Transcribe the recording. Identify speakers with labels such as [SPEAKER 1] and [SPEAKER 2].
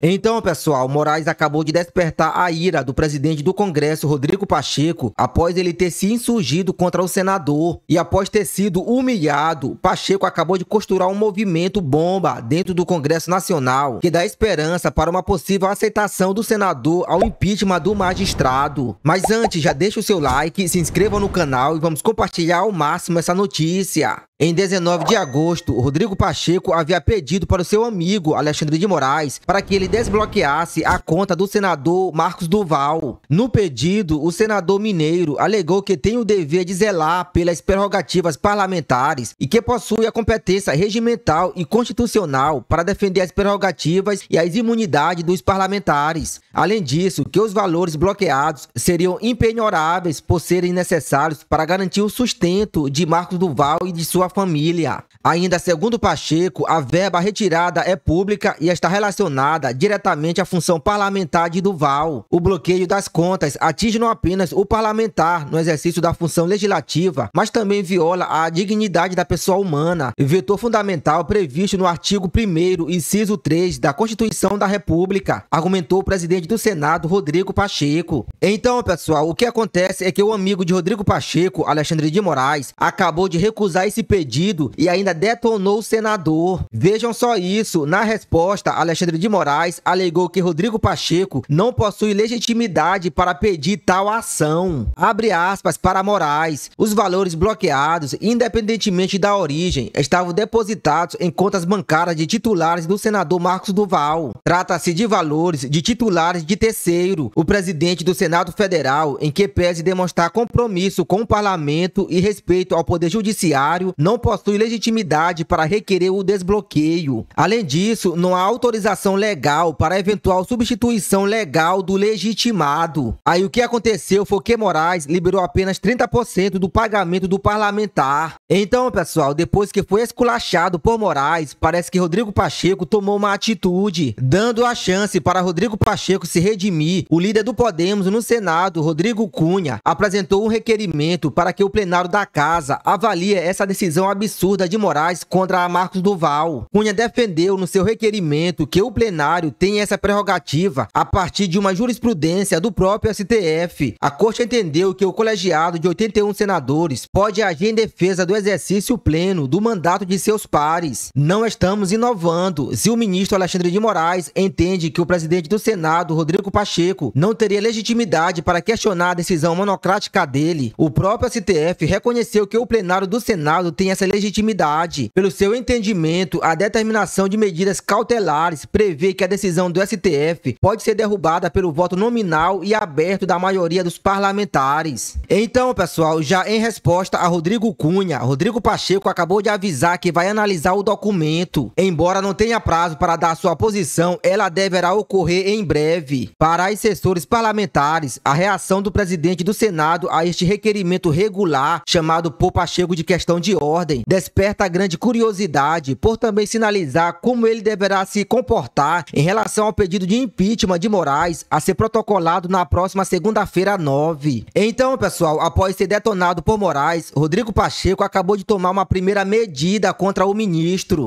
[SPEAKER 1] Então, pessoal, Moraes acabou de despertar a ira do presidente do Congresso, Rodrigo Pacheco, após ele ter se insurgido contra o senador e após ter sido humilhado, Pacheco acabou de costurar um movimento bomba dentro do Congresso Nacional que dá esperança para uma possível aceitação do senador ao impeachment do magistrado. Mas antes, já deixa o seu like, se inscreva no canal e vamos compartilhar ao máximo essa notícia. Em 19 de agosto, Rodrigo Pacheco havia pedido para o seu amigo Alexandre de Moraes para que ele desbloqueasse a conta do senador Marcos Duval. No pedido, o senador mineiro alegou que tem o dever de zelar pelas prerrogativas parlamentares e que possui a competência regimental e constitucional para defender as prerrogativas e as imunidades dos parlamentares. Além disso, que os valores bloqueados seriam impenhoráveis por serem necessários para garantir o sustento de Marcos Duval e de sua família. Ainda segundo Pacheco, a verba retirada é pública e está relacionada diretamente a função parlamentar de Duval. O bloqueio das contas atinge não apenas o parlamentar no exercício da função legislativa, mas também viola a dignidade da pessoa humana, vetor fundamental previsto no artigo 1 inciso 3 da Constituição da República, argumentou o presidente do Senado, Rodrigo Pacheco. Então, pessoal, o que acontece é que o amigo de Rodrigo Pacheco, Alexandre de Moraes, acabou de recusar esse pedido e ainda detonou o senador. Vejam só isso. Na resposta, Alexandre de Moraes alegou que Rodrigo Pacheco não possui legitimidade para pedir tal ação. Abre aspas para Moraes. Os valores bloqueados, independentemente da origem, estavam depositados em contas bancárias de titulares do senador Marcos Duval. Trata-se de valores de titulares de terceiro. O presidente do senador Senado Federal, em que pese demonstrar compromisso com o parlamento e respeito ao Poder Judiciário, não possui legitimidade para requerer o desbloqueio. Além disso, não há autorização legal para eventual substituição legal do legitimado. Aí o que aconteceu foi que Moraes liberou apenas 30% do pagamento do parlamentar. Então, pessoal, depois que foi esculachado por Moraes, parece que Rodrigo Pacheco tomou uma atitude, dando a chance para Rodrigo Pacheco se redimir. O líder do Podemos no no Senado, Rodrigo Cunha, apresentou um requerimento para que o plenário da Casa avalie essa decisão absurda de Moraes contra a Marcos Duval. Cunha defendeu no seu requerimento que o plenário tem essa prerrogativa a partir de uma jurisprudência do próprio STF. A Corte entendeu que o colegiado de 81 senadores pode agir em defesa do exercício pleno do mandato de seus pares. Não estamos inovando se o ministro Alexandre de Moraes entende que o presidente do Senado, Rodrigo Pacheco, não teria legitimidade legitimidade para questionar a decisão monocrática dele. O próprio STF reconheceu que o plenário do Senado tem essa legitimidade. Pelo seu entendimento, a determinação de medidas cautelares prevê que a decisão do STF pode ser derrubada pelo voto nominal e aberto da maioria dos parlamentares. Então, pessoal, já em resposta a Rodrigo Cunha, Rodrigo Pacheco acabou de avisar que vai analisar o documento. Embora não tenha prazo para dar sua posição, ela deverá ocorrer em breve. Para assessores parlamentares, a reação do presidente do Senado a este requerimento regular, chamado por Pacheco de questão de ordem, desperta grande curiosidade por também sinalizar como ele deverá se comportar em relação ao pedido de impeachment de Moraes a ser protocolado na próxima segunda-feira, 9. Então, pessoal, após ser detonado por Moraes, Rodrigo Pacheco acabou de tomar uma primeira medida contra o ministro.